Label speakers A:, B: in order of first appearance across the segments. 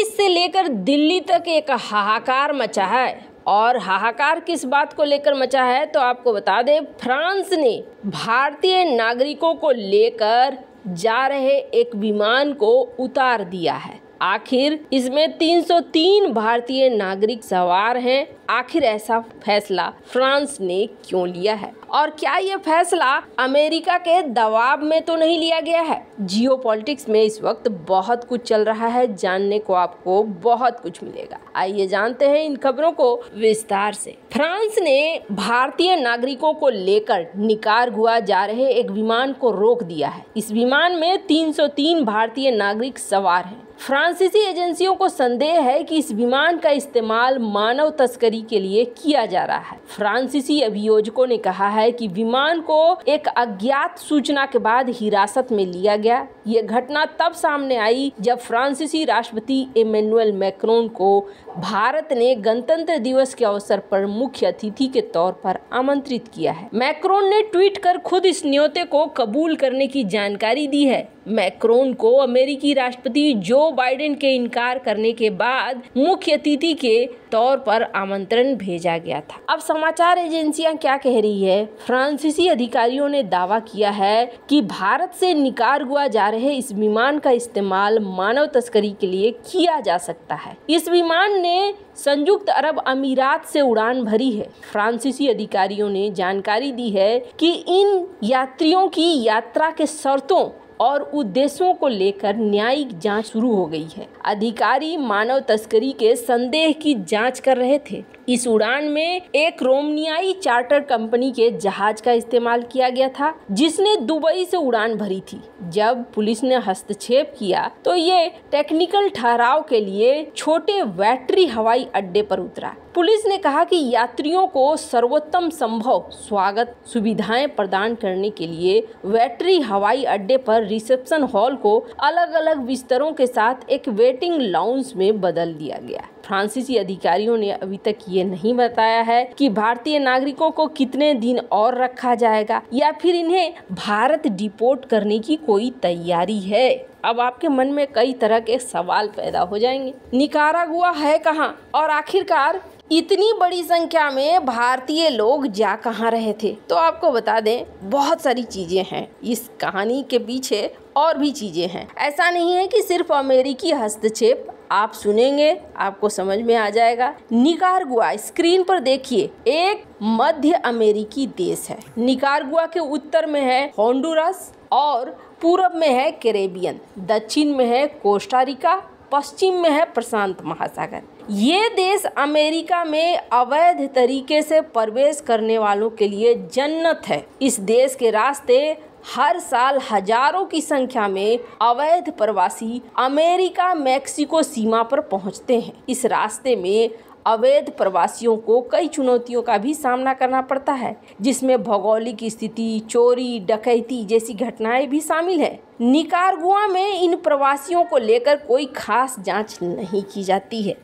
A: दिल्ली से लेकर दिल्ली तक एक हाहाकार मचा है और हाहाकार किस बात को लेकर मचा है तो आपको बता दें फ्रांस ने भारतीय नागरिकों को लेकर जा रहे एक विमान को उतार दिया है आखिर इसमें 303 भारतीय नागरिक सवार हैं आखिर ऐसा फैसला फ्रांस ने क्यों लिया है और क्या ये फैसला अमेरिका के दबाव में तो नहीं लिया गया है जियो में इस वक्त बहुत कुछ चल रहा है जानने को आपको बहुत कुछ मिलेगा आइए जानते हैं इन खबरों को विस्तार से फ्रांस ने भारतीय नागरिकों को लेकर निकार हुआ जा रहे एक विमान को रोक दिया है इस विमान में 303 भारतीय नागरिक सवार हैं फ्रांसीसी एजेंसियों को संदेह है कि इस विमान का इस्तेमाल मानव तस्करी के लिए किया जा रहा है फ्रांसीसी अभियोजकों ने कहा है कि विमान को एक अज्ञात सूचना के बाद हिरासत में लिया गया ये घटना तब सामने आई जब फ्रांसीसी राष्ट्रपति इमेनुअल मैक्रोन को भारत ने गणतंत्र दिवस के अवसर पर मुख्य अतिथि के तौर पर आमंत्रित किया है मैक्रोन ने ट्वीट कर खुद इस न्योते को कबूल करने की जानकारी दी है मैक्रोन को अमेरिकी राष्ट्रपति जो बाइडेन के इनकार करने के बाद मुख्य अतिथि के तौर पर आमंत्रण भेजा गया था अब समाचार एजेंसियां क्या कह रही है फ्रांसीसी अधिकारियों ने दावा किया है कि भारत से हुआ जा रहे इस विमान का इस्तेमाल मानव तस्करी के लिए किया जा सकता है इस विमान ने संयुक्त अरब अमीरात से उड़ान भरी है फ्रांसीसी अधिकारियों ने जानकारी दी है कि इन यात्रियों की यात्रा के शर्तों और उद्देश्यों को लेकर न्यायिक जांच शुरू हो गई है अधिकारी मानव तस्करी के संदेह की जांच कर रहे थे इस उड़ान में एक रोमनियाई चार्टर कंपनी के जहाज का इस्तेमाल किया गया था जिसने दुबई से उड़ान भरी थी जब पुलिस ने हस्तक्षेप किया तो ये टेक्निकल ठहराव के लिए छोटे बैटरी हवाई अड्डे पर उतरा पुलिस ने कहा कि यात्रियों को सर्वोत्तम संभव स्वागत सुविधाएं प्रदान करने के लिए वैटरी हवाई अड्डे पर रिसेप्शन हॉल को अलग अलग बिस्तरों के साथ एक वेटिंग लाउंज में बदल दिया गया फ्रांसीसी अधिकारियों ने अभी तक ये नहीं बताया है कि भारतीय नागरिकों को कितने दिन और रखा जाएगा या फिर इन्हें भारत डिपोर्ट करने की कोई तैयारी है अब आपके मन में कई तरह के सवाल पैदा हो जाएंगे निकारागुआ है कहाँ और आखिरकार इतनी बड़ी संख्या में भारतीय लोग जा कहाँ रहे थे तो आपको बता दें बहुत सारी चीज़ें हैं इस कहानी के पीछे और भी चीज़ें हैं ऐसा नहीं है कि सिर्फ अमेरिकी हस्तक्षेप आप सुनेंगे आपको समझ में आ जाएगा निकारगुआ स्क्रीन पर देखिए एक मध्य अमेरिकी देश है निकारगुआ के उत्तर में है होंडुरस और पूरब में है कैरेबियन दक्षिण में है कोस्टारिका पश्चिम में है प्रशांत महासागर ये देश अमेरिका में अवैध तरीके से प्रवेश करने वालों के लिए जन्नत है इस देश के रास्ते हर साल हजारों की संख्या में अवैध प्रवासी अमेरिका मैक्सिको सीमा पर पहुंचते हैं इस रास्ते में अवैध प्रवासियों को कई चुनौतियों का भी सामना करना पड़ता है जिसमें भौगोलिक स्थिति चोरी डकैती जैसी घटनाएं भी शामिल है निकारगुआ में इन प्रवासियों को लेकर कोई खास जांच नहीं की जाती है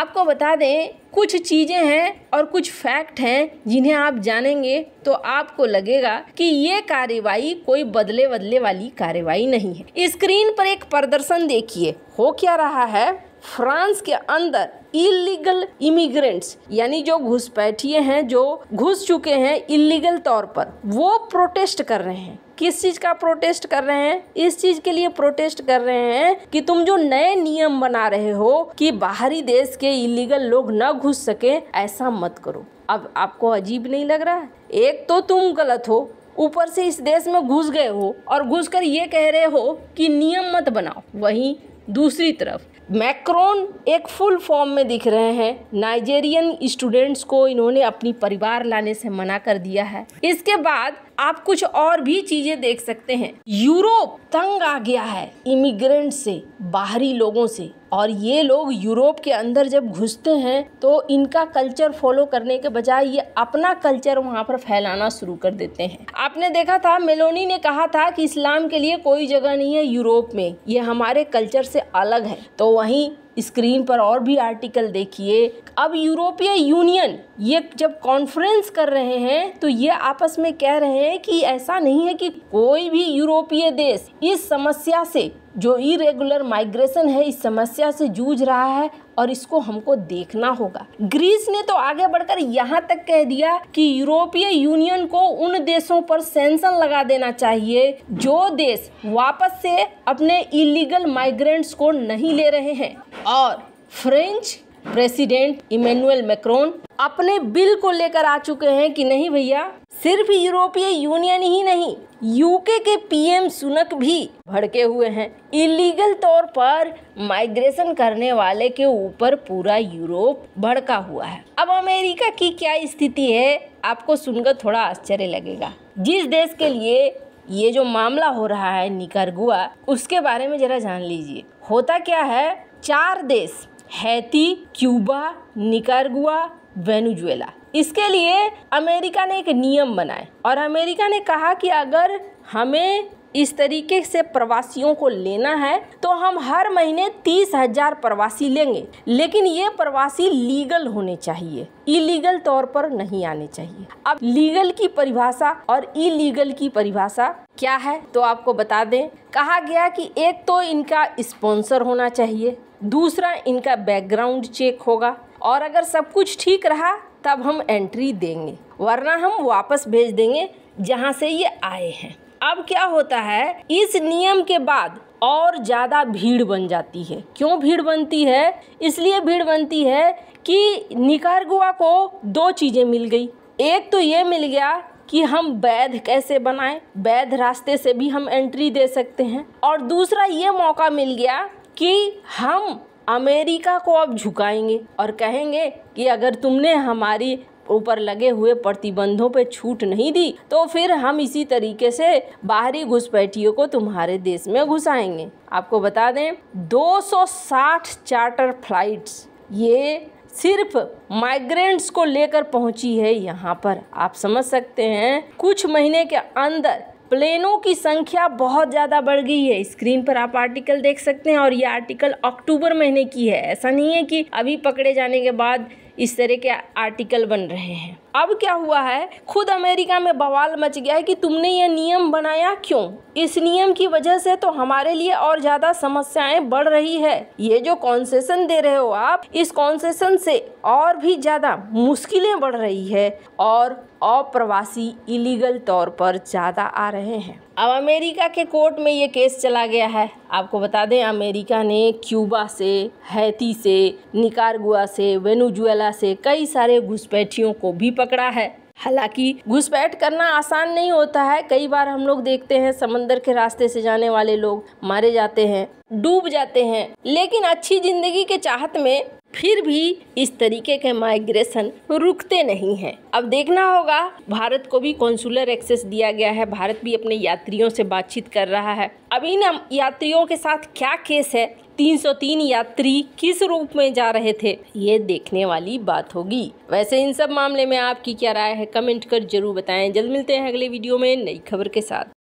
A: आपको बता दें कुछ चीज़ें हैं और कुछ फैक्ट हैं जिन्हें आप जानेंगे तो आपको लगेगा कि ये कार्रवाई कोई बदले बदले वाली कार्रवाई नहीं है स्क्रीन पर एक प्रदर्शन देखिए हो क्या रहा है फ्रांस के अंदर इलीगल इमिग्रेंट्स यानी जो घुसपैठिए हैं जो घुस चुके हैं इलीगल तौर पर वो प्रोटेस्ट कर रहे हैं किस चीज का प्रोटेस्ट कर रहे हैं इस चीज के लिए प्रोटेस्ट कर रहे हैं कि तुम जो नए नियम बना रहे हो कि बाहरी देश के इलीगल लोग न घुस सके ऐसा मत करो अब आपको अजीब नहीं लग रहा है एक तो तुम गलत हो ऊपर से इस देश में घुस गए हो और घुस कर ये कह रहे हो कि नियम मत बनाओ वहीं दूसरी तरफ मैक्रोन एक फुल फॉर्म में दिख रहे हैं नाइजेरियन स्टूडेंट्स को इन्होंने अपनी परिवार लाने से मना कर दिया है इसके बाद आप कुछ और भी चीजें देख सकते हैं यूरोप तंग आ गया है इमिग्रेंट से बाहरी लोगों से और ये लोग यूरोप के अंदर जब घुसते हैं तो इनका कल्चर फॉलो करने के बजाय ये अपना कल्चर वहाँ पर फैलाना शुरू कर देते हैं आपने देखा था मेलोनी ने कहा था कि इस्लाम के लिए कोई जगह नहीं है यूरोप में ये हमारे कल्चर से अलग है तो वहीं स्क्रीन पर और भी आर्टिकल देखिए अब यूरोपीय यूनियन ये जब कॉन्फ्रेंस कर रहे हैं तो ये आपस में कह रहे हैं कि ऐसा नहीं है कि कोई भी यूरोपीय देश इस समस्या से जो इरेगुलर माइग्रेशन है इस समस्या से जूझ रहा है और इसको हमको देखना होगा ग्रीस ने तो आगे बढ़कर यहाँ तक कह दिया कि यूरोपीय यूनियन को उन देशों पर सेंसन लगा देना चाहिए जो देश वापस से अपने इलीगल माइग्रेंट्स को नहीं ले रहे हैं और फ्रेंच प्रेसिडेंट इमेनुअल मैक्रोन अपने बिल को लेकर आ चुके हैं कि नहीं भैया सिर्फ यूरोपीय यूनियन ही नहीं यूके के पीएम सुनक भी भड़के हुए हैं इलीगल तौर पर माइग्रेशन करने वाले के ऊपर पूरा यूरोप भड़का हुआ है अब अमेरिका की क्या स्थिति है आपको सुनकर थोड़ा आश्चर्य लगेगा जिस देश के लिए ये जो मामला हो रहा है निकारगुआ उसके बारे में जरा जान लीजिए होता क्या है चार देश हैती क्यूबा निकारगुआ वेनुजुएला इसके लिए अमेरिका ने एक नियम बनाए और अमेरिका ने कहा कि अगर हमें इस तरीके से प्रवासियों को लेना है तो हम हर महीने तीस हजार प्रवासी लेंगे लेकिन ये प्रवासी लीगल होने चाहिए इलीगल तौर पर नहीं आने चाहिए अब लीगल की परिभाषा और इलीगल की परिभाषा क्या है तो आपको बता दें कहा गया कि एक तो इनका स्पॉन्सर होना चाहिए दूसरा इनका बैकग्राउंड चेक होगा और अगर सब कुछ ठीक रहा तब हम एंट्री देंगे वरना हम वापस भेज देंगे जहाँ से ये आए हैं अब क्या होता है इस नियम के बाद और ज़्यादा भीड़ बन जाती है क्यों भीड़ बनती है इसलिए भीड़ बनती है कि निकारगुआ को दो चीज़ें मिल गई एक तो ये मिल गया कि हम वैध कैसे बनाएं वैध रास्ते से भी हम एंट्री दे सकते हैं और दूसरा ये मौका मिल गया कि हम अमेरिका को अब झुकाएंगे और कहेंगे कि अगर तुमने हमारी ऊपर लगे हुए प्रतिबंधों पे छूट नहीं दी तो फिर हम इसी तरीके से बाहरी घुसपैठियों को तुम्हारे देश में घुसाएंगे आपको बता दें 260 चार्टर फ्लाइट्स ये सिर्फ माइग्रेंट्स को लेकर पहुंची है यहाँ पर आप समझ सकते हैं कुछ महीने के अंदर प्लेनों की संख्या बहुत ज़्यादा बढ़ गई है स्क्रीन पर आप आर्टिकल देख सकते हैं और ये आर्टिकल अक्टूबर महीने की है ऐसा नहीं है कि अभी पकड़े जाने के बाद इस तरह के आर्टिकल बन रहे हैं अब क्या हुआ है खुद अमेरिका में बवाल मच गया है कि तुमने यह नियम बनाया क्यों इस नियम की वजह से तो हमारे लिए और ज़्यादा समस्याएं बढ़ रही है ये जो कॉन्सेशन दे रहे हो आप इस कॉन्सेशन से और भी ज़्यादा मुश्किलें बढ़ रही है और अप्रवासी इलीगल तौर पर ज़्यादा आ रहे हैं अब अमेरिका के कोर्ट में ये केस चला गया है आपको बता दें अमेरिका ने क्यूबा से हैती से निकारगुआ से वेनुजुएला से कई सारे घुसपैठियों को भी पकड़ा है हालांकि घुसपैठ करना आसान नहीं होता है कई बार हम लोग देखते हैं समंदर के रास्ते से जाने वाले लोग मारे जाते हैं डूब जाते हैं लेकिन अच्छी जिंदगी के चाहत में फिर भी इस तरीके के माइग्रेशन रुकते नहीं हैं अब देखना होगा भारत को भी कॉन्सुलर एक्सेस दिया गया है भारत भी अपने यात्रियों से बातचीत कर रहा है अब इन यात्रियों के साथ क्या केस है 303 यात्री किस रूप में जा रहे थे ये देखने वाली बात होगी वैसे इन सब मामले में आपकी क्या राय है कमेंट कर जरूर बताएं जल्द मिलते हैं अगले वीडियो में नई खबर के साथ